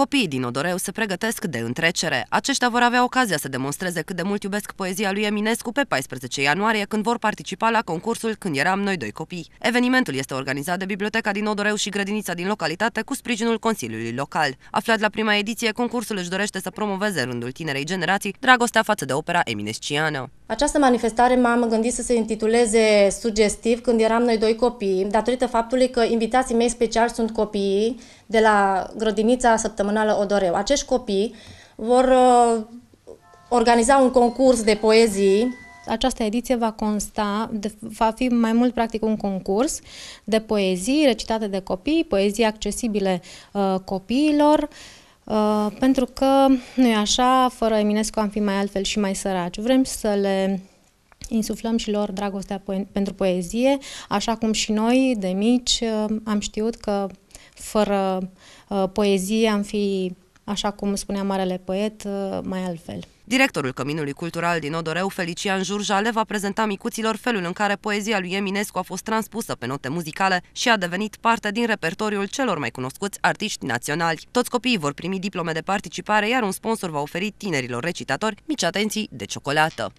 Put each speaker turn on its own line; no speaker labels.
Copiii din Odoreu se pregătesc de întrecere. Aceștia vor avea ocazia să demonstreze cât de mult iubesc poezia lui Eminescu pe 14 ianuarie, când vor participa la concursul Când eram noi doi copii. Evenimentul este organizat de Biblioteca din Odoreu și grădinița din localitate cu sprijinul Consiliului Local. Aflat la prima ediție, concursul își dorește să promoveze rândul tinerei generații dragostea față de opera eminesciană.
Această manifestare m-am gândit să se intituleze sugestiv când eram noi doi copii, datorită faptului că invitații mei speciali sunt copiii de la grădinița săptămânală Odoreu. Acești copii vor uh, organiza un concurs de
poezii această ediție va consta, de, va fi mai mult practic un concurs de poezii recitate de copii, poezii accesibile uh, copiilor, uh, Uh, pentru că, nu e așa, fără Eminescu am fi mai altfel și mai săraci. Vrem să le insuflăm și lor dragostea po- pentru poezie, așa cum și noi, de mici, uh, am știut că fără uh, poezie am fi așa cum spunea marele poet, uh, mai altfel.
Directorul Căminului Cultural din Odoreu, Felician Jurjale, va prezenta micuților felul în care poezia lui Eminescu a fost transpusă pe note muzicale și a devenit parte din repertoriul celor mai cunoscuți artiști naționali. Toți copiii vor primi diplome de participare, iar un sponsor va oferi tinerilor recitatori mici atenții de ciocolată.